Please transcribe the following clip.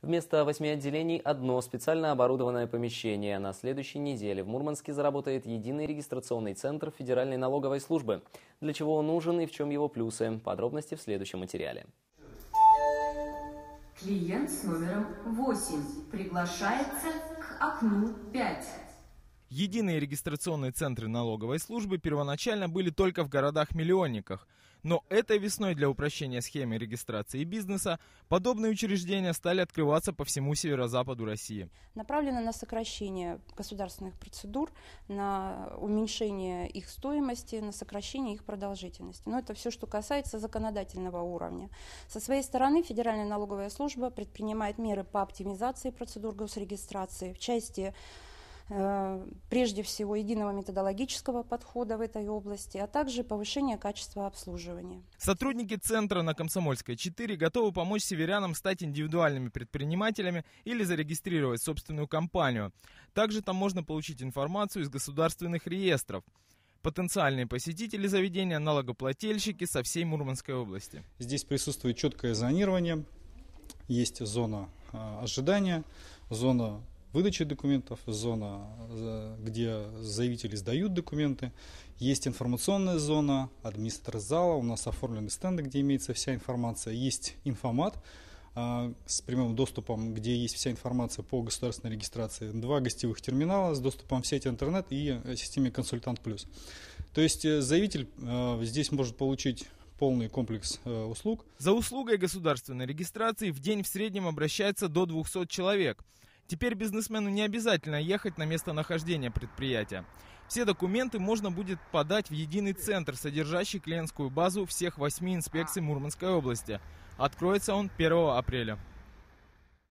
Вместо восьми отделений – одно специально оборудованное помещение. На следующей неделе в Мурманске заработает единый регистрационный центр Федеральной налоговой службы. Для чего он нужен и в чем его плюсы – подробности в следующем материале. Клиент с номером 8 приглашается к окну 5. Единые регистрационные центры налоговой службы первоначально были только в городах-миллионниках, но этой весной для упрощения схемы регистрации бизнеса подобные учреждения стали открываться по всему северо-западу России. Направлено на сокращение государственных процедур, на уменьшение их стоимости, на сокращение их продолжительности. Но это все, что касается законодательного уровня. Со своей стороны Федеральная налоговая служба предпринимает меры по оптимизации процедур госрегистрации в части Э, прежде всего единого методологического подхода в этой области, а также повышение качества обслуживания. Сотрудники центра на Комсомольской 4 готовы помочь северянам стать индивидуальными предпринимателями или зарегистрировать собственную компанию. Также там можно получить информацию из государственных реестров. Потенциальные посетители заведения – налогоплательщики со всей Мурманской области. Здесь присутствует четкое зонирование, есть зона э, ожидания, зона выдачи документов, зона, э, где заявители сдают документы. Есть информационная зона, администратор зала, у нас оформлены стенды, где имеется вся информация. Есть информат э, с прямым доступом, где есть вся информация по государственной регистрации. Два гостевых терминала с доступом в сеть интернет и э, системе «Консультант плюс». То есть заявитель здесь может получить полный комплекс э, услуг. За услугой государственной регистрации в день в среднем обращается до 200 человек. Теперь бизнесмену не обязательно ехать на место нахождения предприятия. Все документы можно будет подать в единый центр, содержащий клиентскую базу всех восьми инспекций Мурманской области. Откроется он 1 апреля.